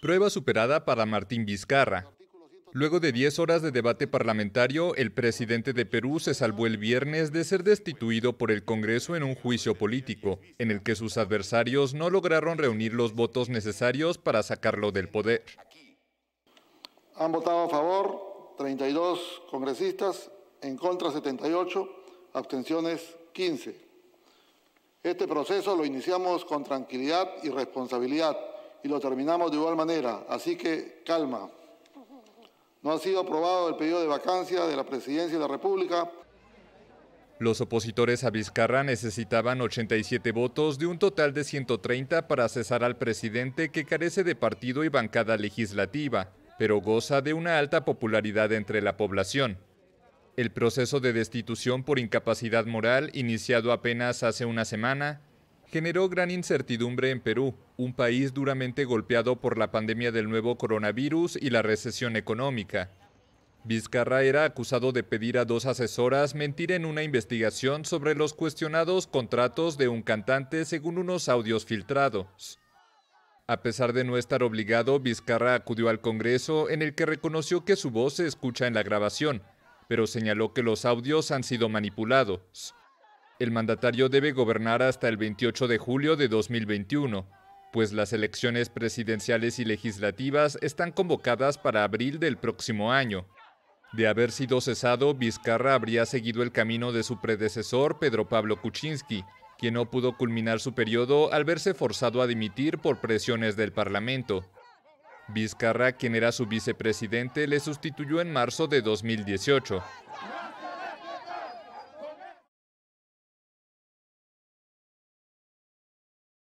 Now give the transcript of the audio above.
Prueba superada para Martín Vizcarra. Luego de 10 horas de debate parlamentario, el presidente de Perú se salvó el viernes de ser destituido por el Congreso en un juicio político, en el que sus adversarios no lograron reunir los votos necesarios para sacarlo del poder. Han votado a favor 32 congresistas, en contra 78, abstenciones 15. Este proceso lo iniciamos con tranquilidad y responsabilidad y lo terminamos de igual manera. Así que calma. No ha sido aprobado el pedido de vacancia de la Presidencia de la República. Los opositores a Vizcarra necesitaban 87 votos de un total de 130 para cesar al presidente que carece de partido y bancada legislativa, pero goza de una alta popularidad entre la población. El proceso de destitución por incapacidad moral, iniciado apenas hace una semana, generó gran incertidumbre en Perú, un país duramente golpeado por la pandemia del nuevo coronavirus y la recesión económica. Vizcarra era acusado de pedir a dos asesoras mentir en una investigación sobre los cuestionados contratos de un cantante según unos audios filtrados. A pesar de no estar obligado, Vizcarra acudió al Congreso en el que reconoció que su voz se escucha en la grabación, pero señaló que los audios han sido manipulados. El mandatario debe gobernar hasta el 28 de julio de 2021, pues las elecciones presidenciales y legislativas están convocadas para abril del próximo año. De haber sido cesado, Vizcarra habría seguido el camino de su predecesor, Pedro Pablo Kuczynski, quien no pudo culminar su periodo al verse forzado a dimitir por presiones del Parlamento. Vizcarra, quien era su vicepresidente, le sustituyó en marzo de 2018.